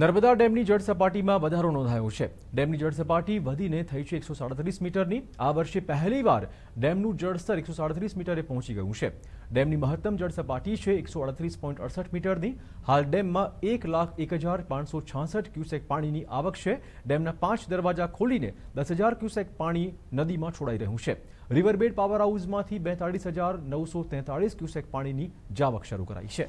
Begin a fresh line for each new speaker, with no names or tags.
नर्मदा डैमની જળ સપાટીમાં વધારો નોંધાયો છે. ડેમની જળ સપાટી વધીને થઈ છે 137 મીટરની. આ વર્ષે પહેલીવાર ડેમનું જળસ્તર 137 મીટરે પહોંચી ગયું છે. ડેમની મહત્તમ જળ સપાટી છે 138.68 મીટરની. હાલ ડેમમાં 1,00,566 ક્યુસેક પાણીની આવક છે. ડેમના પાંચ દરવાજા ખોલીને 10,000 ક્યુસેક પાણી નદીમાં છોડાઈ રહ્યું છે. river bed power house માંથી 42,943 ક્યુસેક પાણીની જાવક શરૂ કરાઈ છે.